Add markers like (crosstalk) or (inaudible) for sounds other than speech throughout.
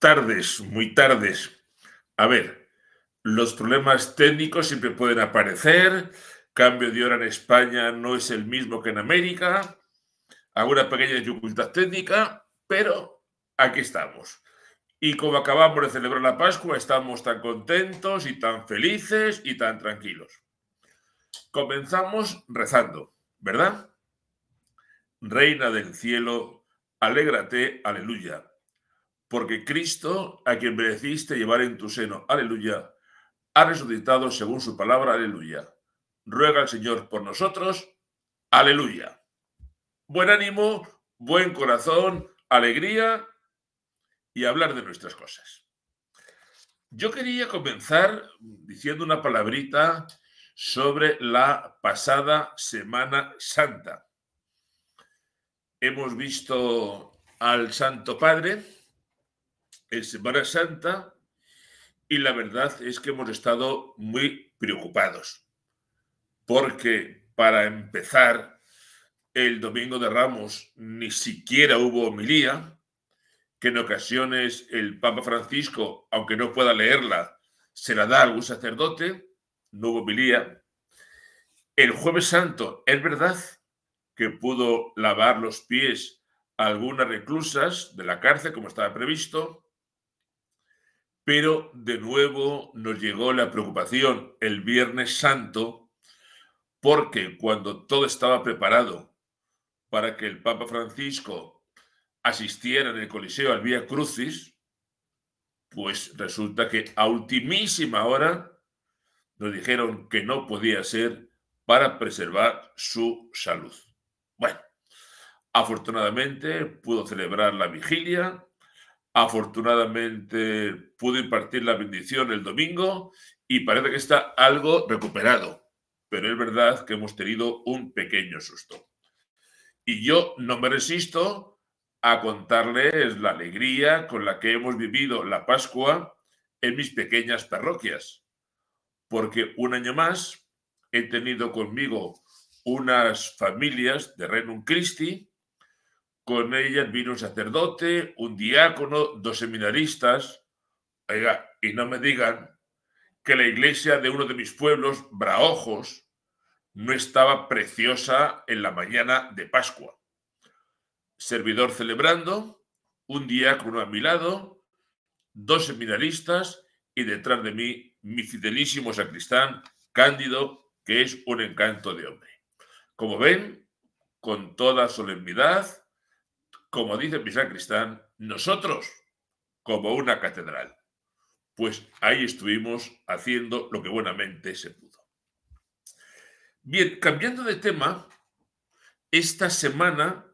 tardes, muy tardes. A ver, los problemas técnicos siempre pueden aparecer. Cambio de hora en España no es el mismo que en América. Alguna pequeña dificultad técnica, pero aquí estamos. Y como acabamos de celebrar la Pascua, estamos tan contentos y tan felices y tan tranquilos. Comenzamos rezando, ¿verdad? Reina del cielo, alégrate, aleluya porque Cristo, a quien mereciste llevar en tu seno, aleluya, ha resucitado según su palabra, aleluya. Ruega al Señor por nosotros, aleluya. Buen ánimo, buen corazón, alegría y hablar de nuestras cosas. Yo quería comenzar diciendo una palabrita sobre la pasada Semana Santa. Hemos visto al Santo Padre, en Semana Santa y la verdad es que hemos estado muy preocupados porque para empezar el domingo de Ramos ni siquiera hubo homilía, que en ocasiones el Papa Francisco, aunque no pueda leerla, se la da algún sacerdote, no hubo homilía. El jueves santo, es verdad que pudo lavar los pies a algunas reclusas de la cárcel, como estaba previsto, pero de nuevo nos llegó la preocupación el Viernes Santo, porque cuando todo estaba preparado para que el Papa Francisco asistiera en el Coliseo al Vía Crucis, pues resulta que a ultimísima hora nos dijeron que no podía ser para preservar su salud. Bueno, afortunadamente pudo celebrar la vigilia Afortunadamente pude impartir la bendición el domingo y parece que está algo recuperado, pero es verdad que hemos tenido un pequeño susto. Y yo no me resisto a contarles la alegría con la que hemos vivido la Pascua en mis pequeñas parroquias, porque un año más he tenido conmigo unas familias de Renun Christi con ellas vino un sacerdote, un diácono, dos seminaristas. Oiga, y no me digan que la iglesia de uno de mis pueblos, Braojos, no estaba preciosa en la mañana de Pascua. Servidor celebrando, un diácono a mi lado, dos seminaristas y detrás de mí mi fidelísimo sacristán, Cándido, que es un encanto de hombre. Como ven, con toda solemnidad, como dice mi sacristán, nosotros como una catedral. Pues ahí estuvimos haciendo lo que buenamente se pudo. Bien, cambiando de tema, esta semana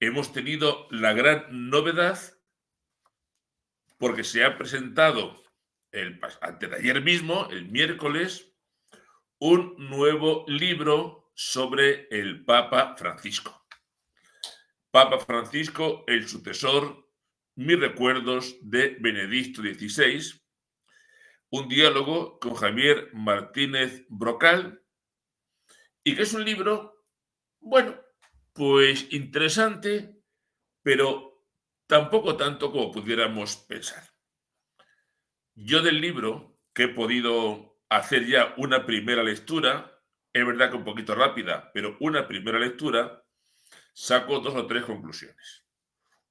hemos tenido la gran novedad porque se ha presentado el, antes ayer mismo, el miércoles, un nuevo libro sobre el Papa Francisco. Papa Francisco, el sucesor, mis recuerdos de Benedicto XVI, un diálogo con Javier Martínez Brocal, y que es un libro, bueno, pues interesante, pero tampoco tanto como pudiéramos pensar. Yo del libro, que he podido hacer ya una primera lectura, es verdad que un poquito rápida, pero una primera lectura, saco dos o tres conclusiones.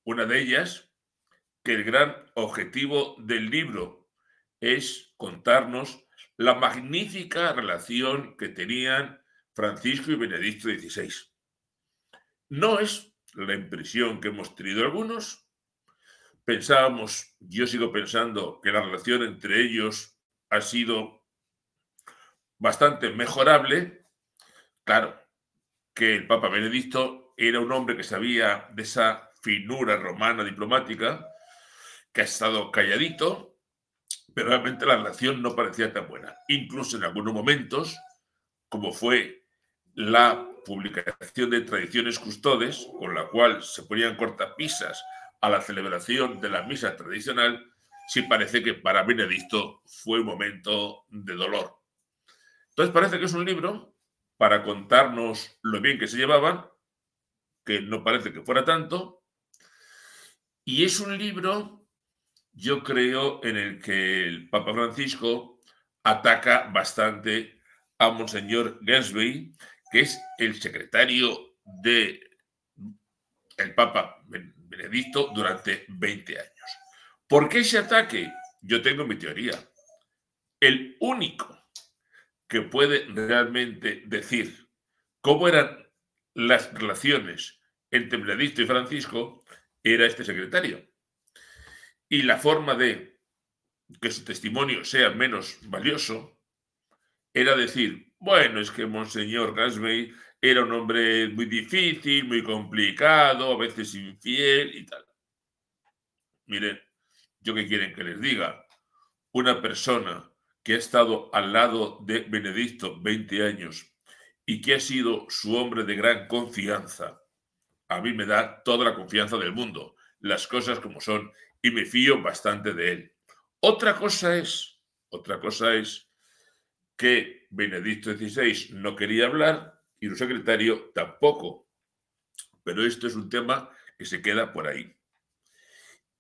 Una de ellas, que el gran objetivo del libro es contarnos la magnífica relación que tenían Francisco y Benedicto XVI. No es la impresión que hemos tenido algunos. Pensábamos, yo sigo pensando, que la relación entre ellos ha sido bastante mejorable. Claro, que el Papa Benedicto era un hombre que sabía de esa finura romana diplomática, que ha estado calladito, pero realmente la relación no parecía tan buena. Incluso en algunos momentos, como fue la publicación de Tradiciones Custodes, con la cual se ponían cortapisas a la celebración de la misa tradicional, sí parece que para Benedicto fue un momento de dolor. Entonces parece que es un libro para contarnos lo bien que se llevaban que no parece que fuera tanto. Y es un libro, yo creo, en el que el Papa Francisco ataca bastante a Monseñor Gensby, que es el secretario de Papa Benedicto durante 20 años. ¿Por qué ese ataque? Yo tengo mi teoría. El único que puede realmente decir cómo eran las relaciones el Benedicto y Francisco era este secretario. Y la forma de que su testimonio sea menos valioso era decir, bueno, es que Monseñor Gasway era un hombre muy difícil, muy complicado, a veces infiel y tal. Miren, ¿yo qué quieren que les diga? Una persona que ha estado al lado de Benedicto 20 años y que ha sido su hombre de gran confianza, a mí me da toda la confianza del mundo, las cosas como son, y me fío bastante de él. Otra cosa es, otra cosa es que Benedicto XVI no quería hablar y su secretario tampoco. Pero esto es un tema que se queda por ahí.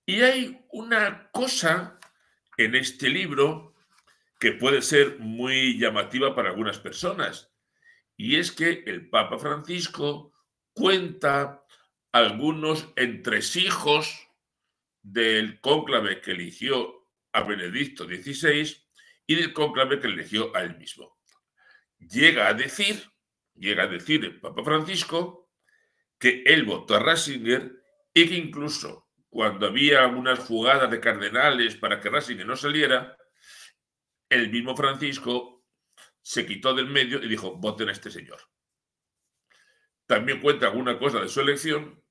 Y hay una cosa en este libro que puede ser muy llamativa para algunas personas, y es que el Papa Francisco cuenta algunos entresijos del cónclave que eligió a Benedicto XVI y del cónclave que eligió a él mismo. Llega a decir, llega a decir el Papa Francisco que él votó a Ratzinger y que incluso cuando había algunas jugadas de cardenales para que Ratzinger no saliera, el mismo Francisco se quitó del medio y dijo, voten a este señor también cuenta alguna cosa de su elección,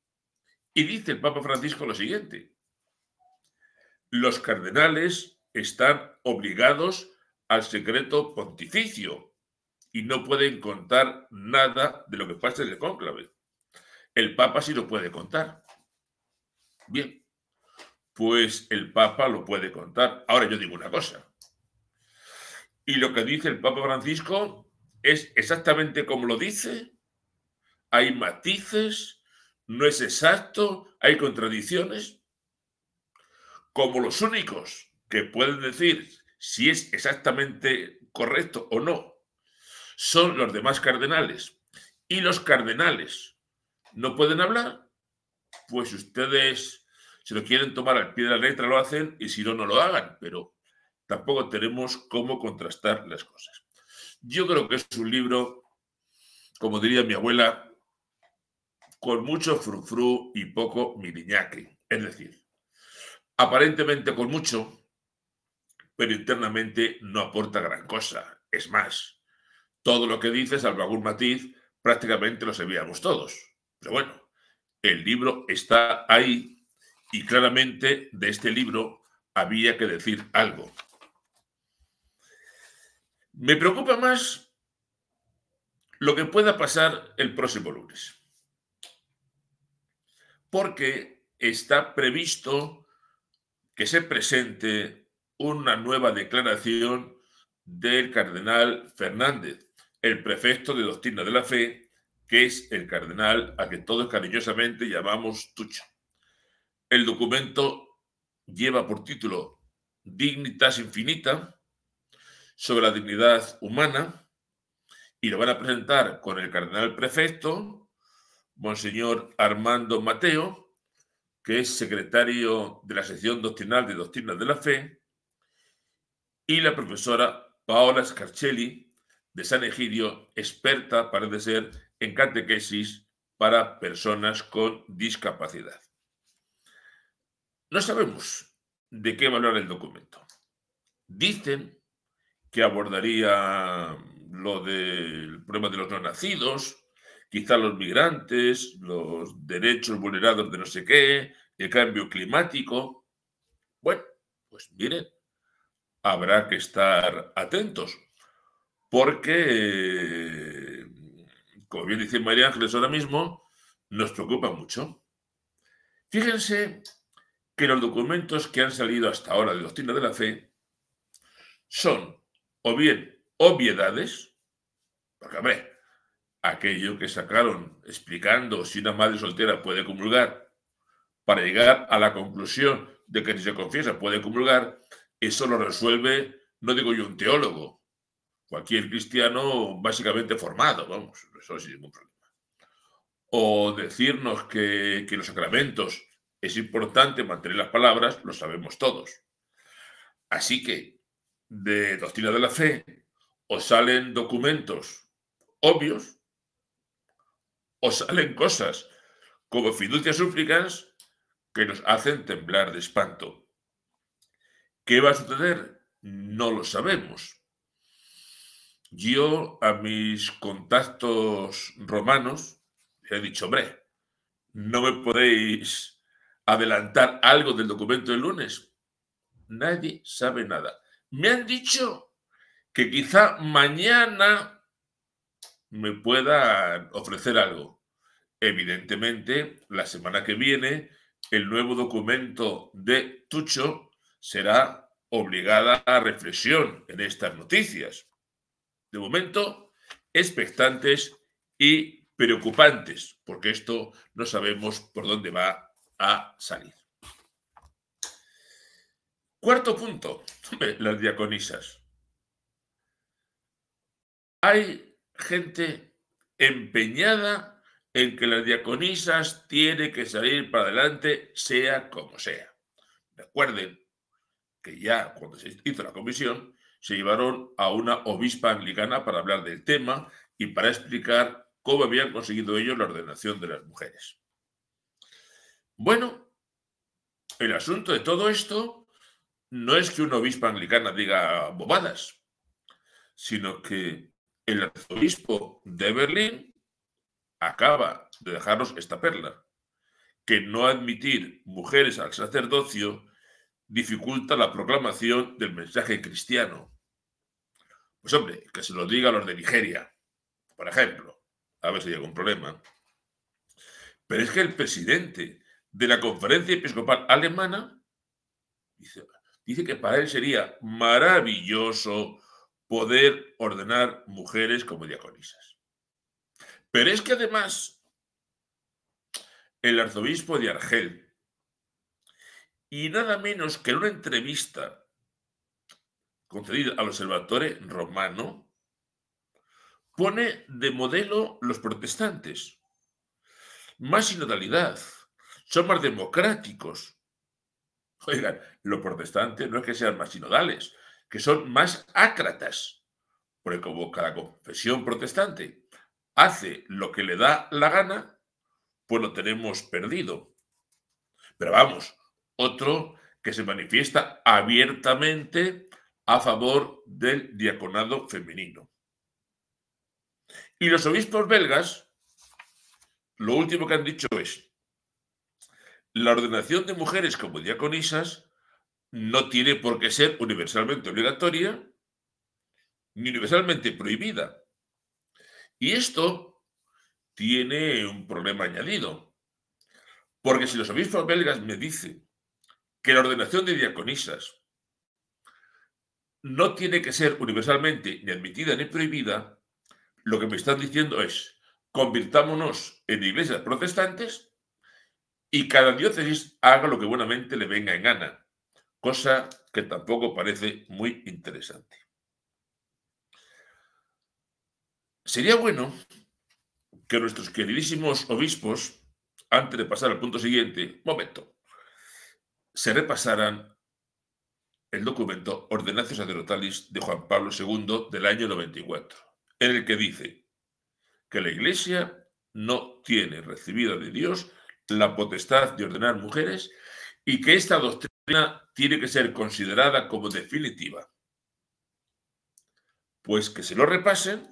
y dice el Papa Francisco lo siguiente, los cardenales están obligados al secreto pontificio y no pueden contar nada de lo que pasa en el cónclave. El Papa sí lo puede contar. Bien, pues el Papa lo puede contar. Ahora yo digo una cosa. Y lo que dice el Papa Francisco es exactamente como lo dice hay matices, no es exacto, hay contradicciones. Como los únicos que pueden decir si es exactamente correcto o no son los demás cardenales. Y los cardenales no pueden hablar, pues ustedes, si lo quieren tomar al pie de la letra, lo hacen y si no, no lo hagan. Pero tampoco tenemos cómo contrastar las cosas. Yo creo que es un libro, como diría mi abuela, con mucho frufru y poco miriñaque. Es decir, aparentemente con mucho, pero internamente no aporta gran cosa. Es más, todo lo que dice, salvo algún matiz, prácticamente lo sabíamos todos. Pero bueno, el libro está ahí y claramente de este libro había que decir algo. Me preocupa más lo que pueda pasar el próximo lunes porque está previsto que se presente una nueva declaración del cardenal Fernández, el prefecto de doctrina de la fe, que es el cardenal a que todos cariñosamente llamamos Tucho. El documento lleva por título Dignitas Infinita sobre la dignidad humana y lo van a presentar con el cardenal prefecto Monseñor Armando Mateo, que es secretario de la sección doctrinal de Doctrinas de la Fe, y la profesora Paola Scarcelli, de San Egidio, experta, parece ser, en catequesis para personas con discapacidad. No sabemos de qué valorar el documento. Dicen que abordaría lo del problema de los no nacidos, quizá los migrantes, los derechos vulnerados de no sé qué, el cambio climático. Bueno, pues miren, habrá que estar atentos, porque, como bien dice María Ángeles ahora mismo, nos preocupa mucho. Fíjense que los documentos que han salido hasta ahora de Doctrina de la Fe son o bien obviedades, porque hombre, aquello que sacaron explicando si una madre soltera puede comulgar, para llegar a la conclusión de que si se confiesa puede comulgar, eso lo resuelve, no digo yo un teólogo, cualquier cristiano básicamente formado, vamos, eso sin ningún problema. O decirnos que, que los sacramentos es importante mantener las palabras, lo sabemos todos. Así que, de doctrina de la fe, os salen documentos obvios, o salen cosas como fiducias súplicas que nos hacen temblar de espanto. ¿Qué va a suceder? No lo sabemos. Yo a mis contactos romanos he dicho, hombre, ¿no me podéis adelantar algo del documento del lunes? Nadie sabe nada. Me han dicho que quizá mañana me pueda ofrecer algo. Evidentemente, la semana que viene, el nuevo documento de Tucho será obligada a reflexión en estas noticias. De momento, expectantes y preocupantes, porque esto no sabemos por dónde va a salir. Cuarto punto, (laughs) las diaconisas. Hay gente empeñada en que las diaconisas tiene que salir para adelante sea como sea. Recuerden que ya cuando se hizo la comisión se llevaron a una obispa anglicana para hablar del tema y para explicar cómo habían conseguido ellos la ordenación de las mujeres. Bueno, el asunto de todo esto no es que una obispa anglicana diga bobadas, sino que el arzobispo de Berlín acaba de dejarnos esta perla, que no admitir mujeres al sacerdocio dificulta la proclamación del mensaje cristiano. Pues hombre, que se lo diga a los de Nigeria, por ejemplo, a ver si hay algún problema. Pero es que el presidente de la conferencia episcopal alemana dice, dice que para él sería maravilloso poder ordenar mujeres como diaconisas. Pero es que además el arzobispo de Argel, y nada menos que en una entrevista concedida al observatorio Romano, pone de modelo los protestantes. Más sinodalidad, son más democráticos. Oigan, los protestantes no es que sean más sinodales, que son más ácratas, porque como cada confesión protestante hace lo que le da la gana, pues lo tenemos perdido. Pero vamos, otro que se manifiesta abiertamente a favor del diaconado femenino. Y los obispos belgas, lo último que han dicho es, la ordenación de mujeres como diaconisas no tiene por qué ser universalmente obligatoria ni universalmente prohibida. Y esto tiene un problema añadido, porque si los obispos belgas me dicen que la ordenación de diaconisas no tiene que ser universalmente ni admitida ni prohibida, lo que me están diciendo es, convirtámonos en iglesias protestantes y cada diócesis haga lo que buenamente le venga en gana cosa que tampoco parece muy interesante. Sería bueno que nuestros queridísimos obispos, antes de pasar al punto siguiente, momento, se repasaran el documento Ordenatio Sacerdotalis de Juan Pablo II del año 94, en el que dice que la Iglesia no tiene recibida de Dios la potestad de ordenar mujeres y que esta doctrina tiene que ser considerada como definitiva. Pues que se lo repasen,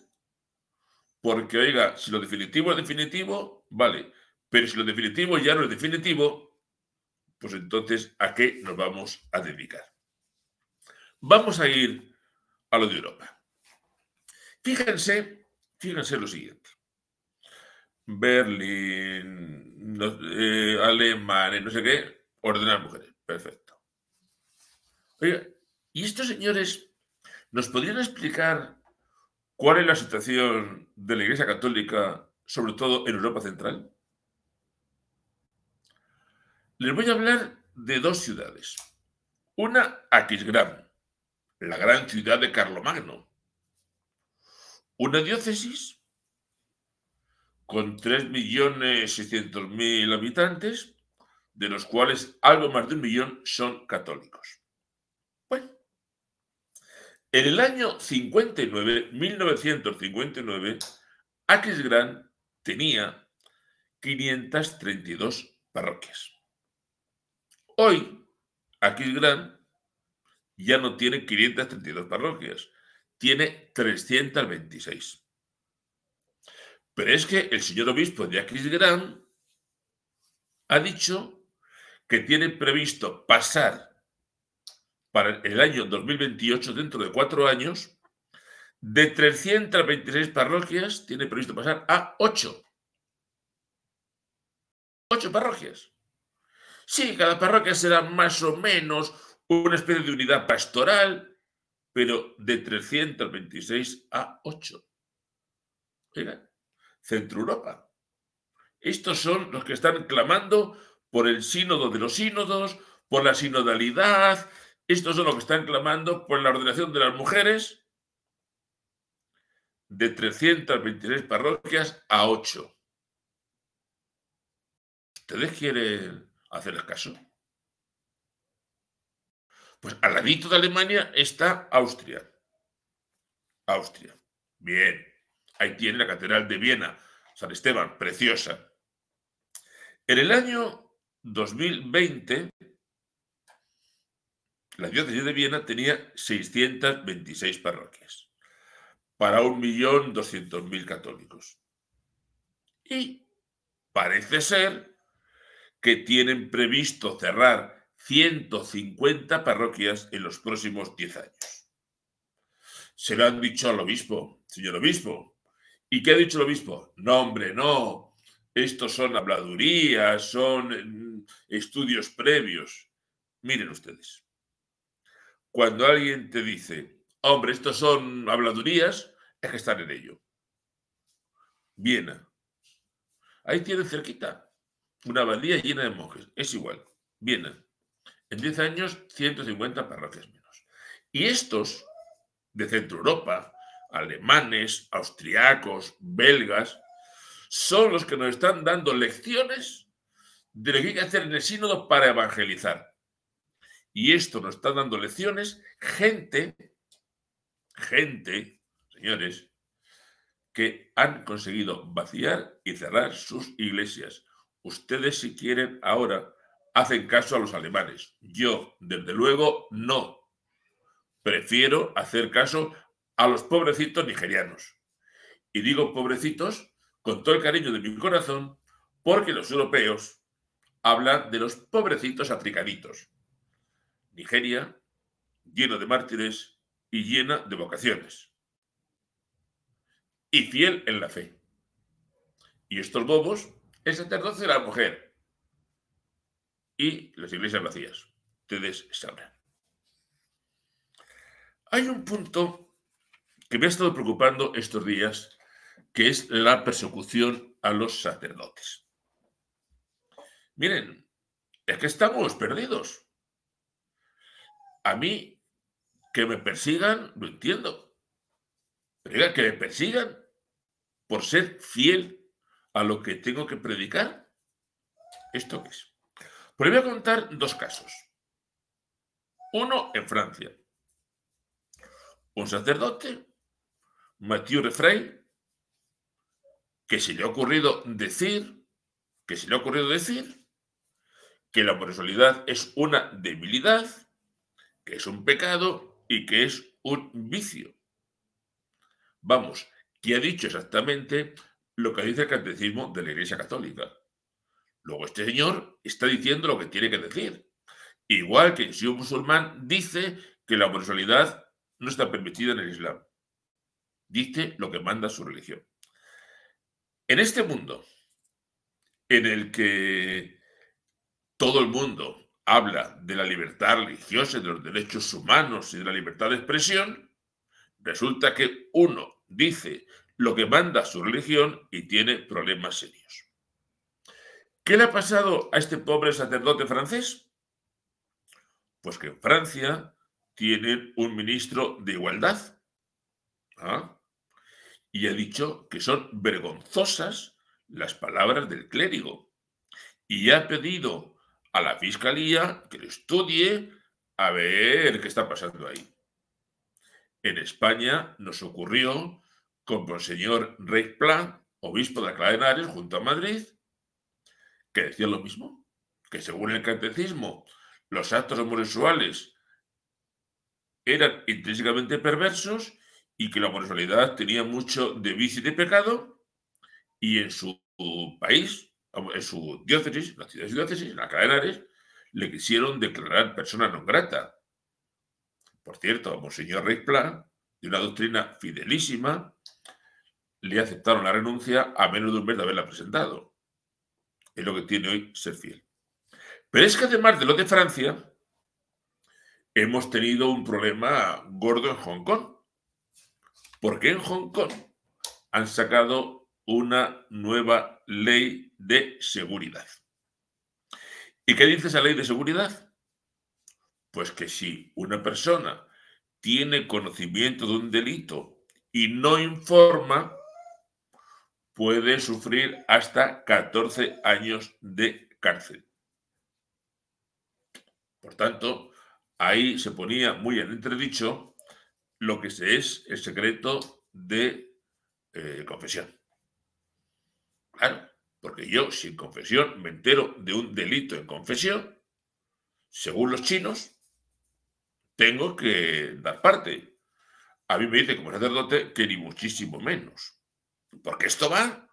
porque oiga, si lo definitivo es definitivo, vale, pero si lo definitivo ya no es definitivo, pues entonces ¿a qué nos vamos a dedicar? Vamos a ir a lo de Europa. Fíjense, fíjense lo siguiente. Berlín, eh, Alemania, no sé qué, ordenar mujeres. Perfecto. Oiga, ¿y estos señores nos podrían explicar cuál es la situación de la Iglesia Católica, sobre todo en Europa Central? Les voy a hablar de dos ciudades. Una, Aquisgrán, la gran ciudad de Carlomagno. Una diócesis con 3.600.000 habitantes, de los cuales algo más de un millón son católicos. En el año 59, 1959, Aquisgrán tenía 532 parroquias. Hoy, Aquisgrán ya no tiene 532 parroquias, tiene 326. Pero es que el señor obispo de Aquisgrán ha dicho que tiene previsto pasar para el año 2028, dentro de cuatro años, de 326 parroquias tiene previsto pasar a 8. Ocho parroquias. Sí, cada parroquia será más o menos una especie de unidad pastoral, pero de 326 a 8. Mira, Centro Europa. Estos son los que están clamando por el sínodo de los sínodos, por la sinodalidad, estos son los que están clamando por la ordenación de las mujeres de 323 parroquias a 8. ¿Ustedes quieren hacerles caso? Pues al ladito de Alemania está Austria. Austria. Bien. Ahí tiene la Catedral de Viena, San Esteban, preciosa. En el año 2020 la diócesis de Viena tenía 626 parroquias para 1.200.000 católicos. Y parece ser que tienen previsto cerrar 150 parroquias en los próximos 10 años. Se lo han dicho al obispo, señor obispo. ¿Y qué ha dicho el obispo? No, hombre, no. Estos son habladurías, son mm, estudios previos. Miren ustedes cuando alguien te dice, hombre, estos son habladurías, es que están en ello. Viena. Ahí tienen cerquita una abadía llena de monjes. Es igual. Viena. En 10 años, 150 parroquias menos. Y estos de Centro Europa, alemanes, austriacos, belgas, son los que nos están dando lecciones de lo que hay que hacer en el sínodo para evangelizar. Y esto nos está dando lecciones gente, gente, señores, que han conseguido vaciar y cerrar sus iglesias. Ustedes si quieren ahora hacen caso a los alemanes. Yo, desde luego, no. Prefiero hacer caso a los pobrecitos nigerianos. Y digo pobrecitos con todo el cariño de mi corazón, porque los europeos hablan de los pobrecitos africanitos. Nigeria, llena de mártires y llena de vocaciones. Y fiel en la fe. Y estos bobos, es sacerdote de la mujer. Y las iglesias vacías. Ustedes sabrán. Hay un punto que me ha estado preocupando estos días, que es la persecución a los sacerdotes. Miren, es que estamos perdidos a mí que me persigan, lo entiendo. Pero que me persigan por ser fiel a lo que tengo que predicar. ¿Esto qué es? Pero voy a contar dos casos. Uno en Francia. Un sacerdote, Mathieu Refrain, que se le ha ocurrido decir, que se le ha ocurrido decir que la homosexualidad es una debilidad que es un pecado y que es un vicio. Vamos, que ha dicho exactamente lo que dice el catecismo de la Iglesia Católica. Luego este señor está diciendo lo que tiene que decir. Igual que si un musulmán dice que la homosexualidad no está permitida en el Islam. Dice lo que manda su religión. En este mundo, en el que todo el mundo habla de la libertad religiosa y de los derechos humanos y de la libertad de expresión, resulta que uno dice lo que manda su religión y tiene problemas serios. ¿Qué le ha pasado a este pobre sacerdote francés? Pues que en Francia tienen un ministro de igualdad ¿ah? y ha dicho que son vergonzosas las palabras del clérigo y ha pedido a la fiscalía que lo estudie a ver qué está pasando ahí. En España nos ocurrió con Monseñor Rey Pla, obispo de Alcalá de Henares, junto a Madrid, que decía lo mismo, que según el catecismo los actos homosexuales eran intrínsecamente perversos y que la homosexualidad tenía mucho de vicio y de pecado, y en su país, en su diócesis, la ciudad de su diócesis, en la cadenares, le quisieron declarar persona no grata. Por cierto, a Monseñor Reis de una doctrina fidelísima, le aceptaron la renuncia a menos de un mes de haberla presentado. Es lo que tiene hoy ser fiel. Pero es que además de lo de Francia, hemos tenido un problema gordo en Hong Kong. Porque en Hong Kong han sacado una nueva ley de seguridad. ¿Y qué dice esa ley de seguridad? Pues que si una persona tiene conocimiento de un delito y no informa, puede sufrir hasta 14 años de cárcel. Por tanto, ahí se ponía muy en entredicho lo que es el secreto de eh, confesión. Claro, porque yo, sin confesión, me entero de un delito en confesión. Según los chinos, tengo que dar parte. A mí me dice como sacerdote que ni muchísimo menos. Porque esto va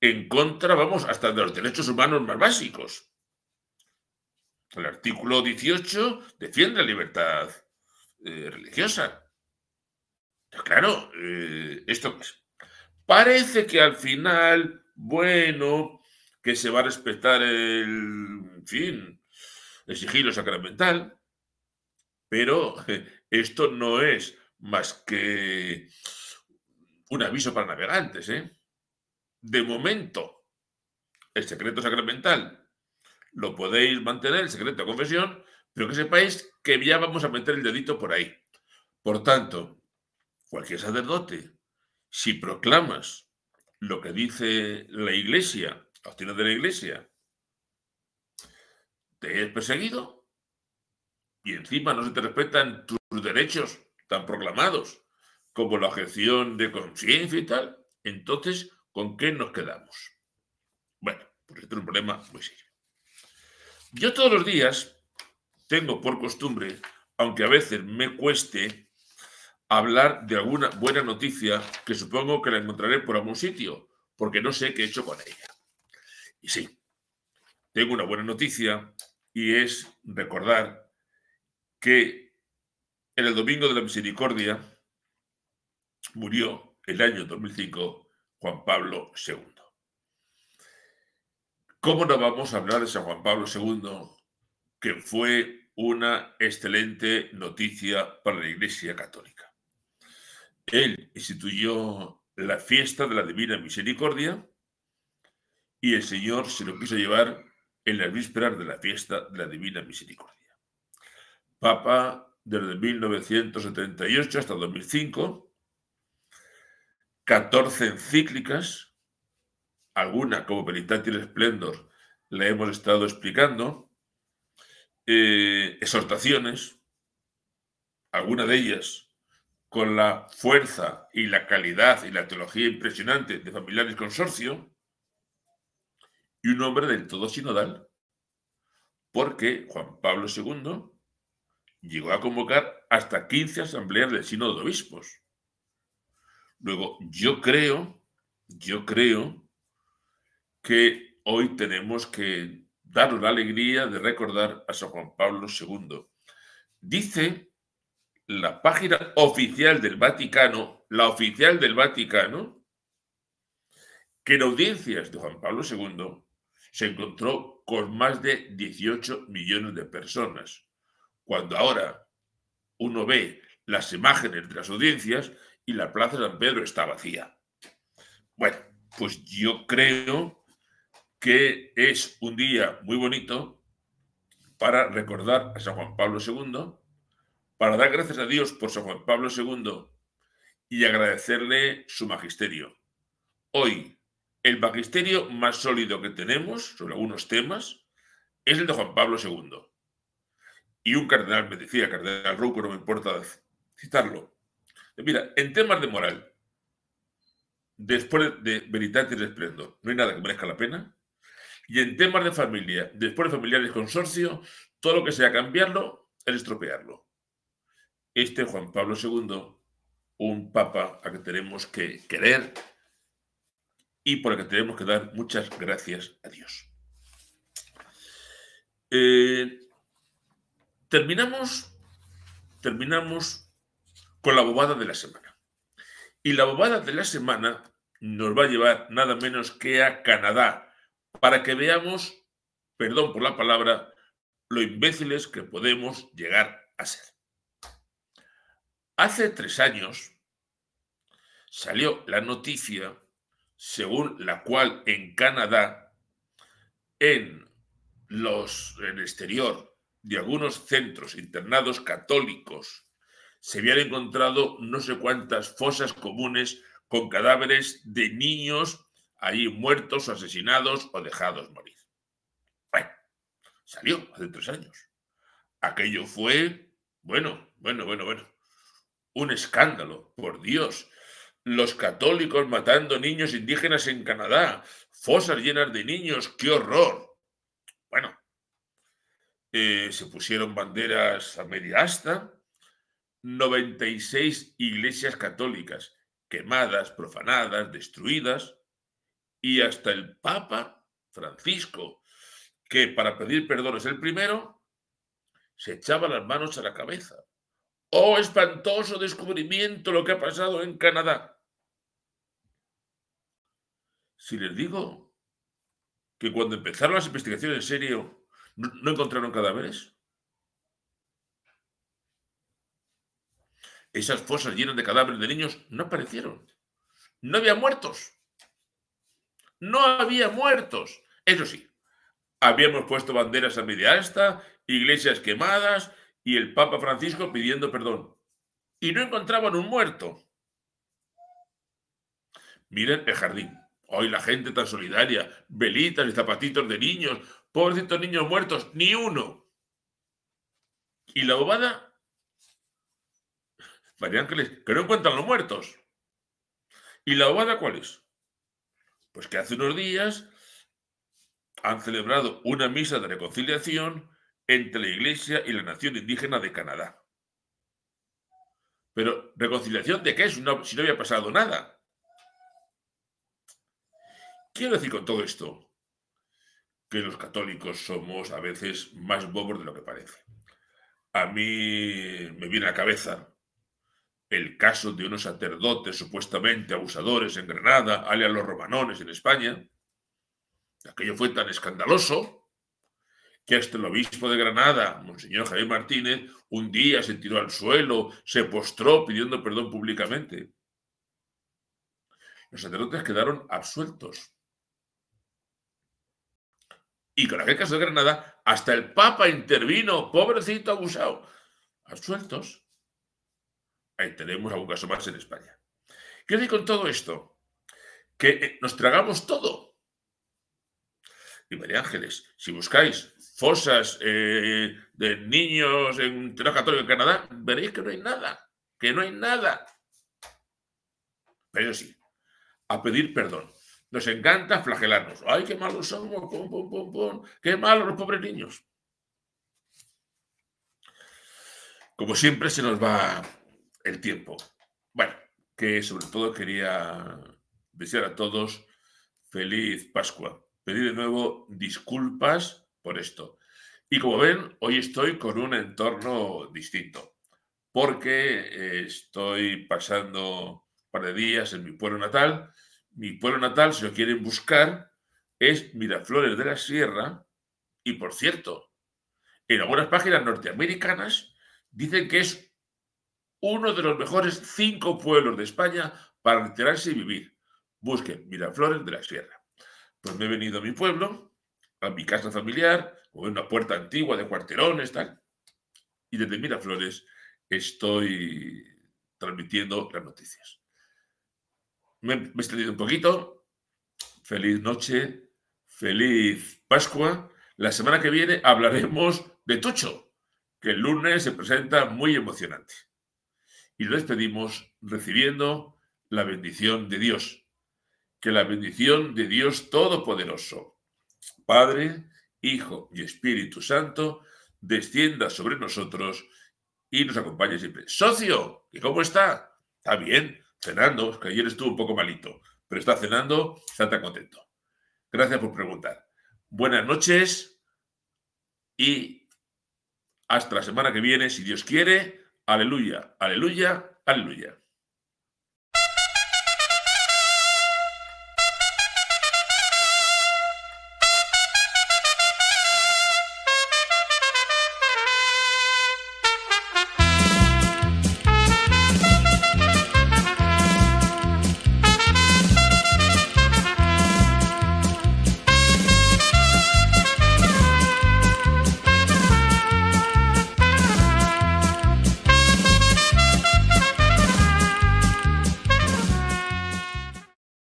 en contra, vamos, hasta de los derechos humanos más básicos. El artículo 18 defiende la libertad eh, religiosa. Pues claro, eh, esto Parece que al final bueno, que se va a respetar el fin, el sigilo sacramental, pero (laughs) esto no es más que un aviso para navegantes. ¿eh? De momento, el secreto sacramental lo podéis mantener, el secreto de confesión, pero que sepáis que ya vamos a meter el dedito por ahí. Por tanto, cualquier sacerdote, si proclamas lo que dice la iglesia, las de la iglesia, te es perseguido y encima no se te respetan tus derechos tan proclamados como la objeción de conciencia y tal, entonces, ¿con qué nos quedamos? Bueno, pues este es un problema muy serio. Yo todos los días tengo por costumbre, aunque a veces me cueste, hablar de alguna buena noticia que supongo que la encontraré por algún sitio, porque no sé qué he hecho con ella. Y sí, tengo una buena noticia y es recordar que en el Domingo de la Misericordia murió el año 2005 Juan Pablo II. ¿Cómo no vamos a hablar de San Juan Pablo II, que fue una excelente noticia para la Iglesia Católica? Él instituyó la fiesta de la Divina Misericordia y el Señor se lo quiso llevar en las vísperas de la fiesta de la Divina Misericordia. Papa desde 1978 hasta 2005, 14 encíclicas, alguna como Penitatil Splendor la hemos estado explicando, eh, exhortaciones, alguna de ellas con la fuerza y la calidad y la teología impresionante de Familiares Consorcio, y un hombre del todo sinodal, porque Juan Pablo II llegó a convocar hasta 15 asambleas del Sínodo de Obispos. Luego, yo creo, yo creo que hoy tenemos que dar la alegría de recordar a San Juan Pablo II. Dice la página oficial del Vaticano, la oficial del Vaticano, que en audiencias de Juan Pablo II se encontró con más de 18 millones de personas, cuando ahora uno ve las imágenes de las audiencias y la Plaza de San Pedro está vacía. Bueno, pues yo creo que es un día muy bonito para recordar a San Juan Pablo II para dar gracias a Dios por San Juan Pablo II y agradecerle su magisterio. Hoy, el magisterio más sólido que tenemos sobre algunos temas es el de Juan Pablo II. Y un cardenal me decía, cardenal Ruco, no me importa citarlo. Mira, en temas de moral, después de y Resplendor, no hay nada que merezca la pena. Y en temas de familia, después de familiares consorcio, todo lo que sea cambiarlo es estropearlo este Juan Pablo II, un papa a que tenemos que querer y por el que tenemos que dar muchas gracias a Dios. Eh, terminamos, terminamos con la bobada de la semana. Y la bobada de la semana nos va a llevar nada menos que a Canadá, para que veamos, perdón por la palabra, lo imbéciles que podemos llegar a ser. Hace tres años salió la noticia según la cual en Canadá, en los en el exterior de algunos centros internados católicos, se habían encontrado no sé cuántas fosas comunes con cadáveres de niños allí muertos, asesinados o dejados morir. Bueno, salió hace tres años. Aquello fue, bueno, bueno, bueno, bueno. Un escándalo, por Dios. Los católicos matando niños indígenas en Canadá, fosas llenas de niños, qué horror. Bueno, eh, se pusieron banderas a media asta, 96 iglesias católicas quemadas, profanadas, destruidas, y hasta el Papa Francisco, que para pedir perdón es el primero, se echaba las manos a la cabeza. Oh, espantoso descubrimiento lo que ha pasado en Canadá. Si les digo que cuando empezaron las investigaciones en serio no, encontraron cadáveres. Esas fosas llenas de cadáveres de niños no aparecieron. No había muertos. No había muertos. Eso sí, habíamos puesto banderas a media asta, iglesias quemadas, y el Papa Francisco pidiendo perdón. Y no encontraban un muerto. Miren el jardín. Hoy la gente tan solidaria, velitas y zapatitos de niños, pobrecitos niños muertos, ni uno. ¿Y la ovada María Ángeles, que no encuentran los muertos. ¿Y la ovada cuál es? Pues que hace unos días han celebrado una misa de reconciliación entre la Iglesia y la nación indígena de Canadá. Pero reconciliación de qué? Si no, si no había pasado nada. Quiero decir con todo esto que los católicos somos a veces más bobos de lo que parece. A mí me viene a la cabeza el caso de unos sacerdotes supuestamente abusadores en Granada, alias los romanones en España. Aquello fue tan escandaloso que hasta el obispo de Granada, Monseñor Javier Martínez, un día se tiró al suelo, se postró pidiendo perdón públicamente. Los sacerdotes quedaron absueltos. Y con aquel caso de Granada, hasta el Papa intervino, pobrecito abusado, absueltos. Ahí tenemos algún caso más en España. ¿Qué hay con todo esto? Que eh, nos tragamos todo. Y María Ángeles, si buscáis fosas eh, de niños en terreno católico en Canadá, veréis que no hay nada, que no hay nada. Pero sí, a pedir perdón. Nos encanta flagelarnos. ¡Ay, qué malos somos! ¡Pum, pum, pum, pum! ¡Qué malos los pobres niños! Como siempre, se nos va el tiempo. Bueno, que sobre todo quería desear a todos feliz Pascua. Pedir de nuevo disculpas por esto. Y como ven, hoy estoy con un entorno distinto, porque eh, estoy pasando un par de días en mi pueblo natal. Mi pueblo natal, si lo quieren buscar, es Miraflores de la Sierra. Y por cierto, en algunas páginas norteamericanas dicen que es uno de los mejores cinco pueblos de España para retirarse y vivir. Busquen Miraflores de la Sierra. Pues me he venido a mi pueblo mi casa familiar o en una puerta antigua de cuarterones, tal. Y desde Miraflores estoy transmitiendo las noticias. Me, he extendido un poquito. Feliz noche, feliz Pascua. La semana que viene hablaremos de Tocho, que el lunes se presenta muy emocionante. Y lo despedimos recibiendo la bendición de Dios. Que la bendición de Dios Todopoderoso, Padre, Hijo y Espíritu Santo, descienda sobre nosotros y nos acompañe siempre. Socio, ¿y cómo está? Está bien, cenando, que ayer estuvo un poco malito, pero está cenando, está tan contento. Gracias por preguntar. Buenas noches y hasta la semana que viene, si Dios quiere. Aleluya, aleluya, aleluya.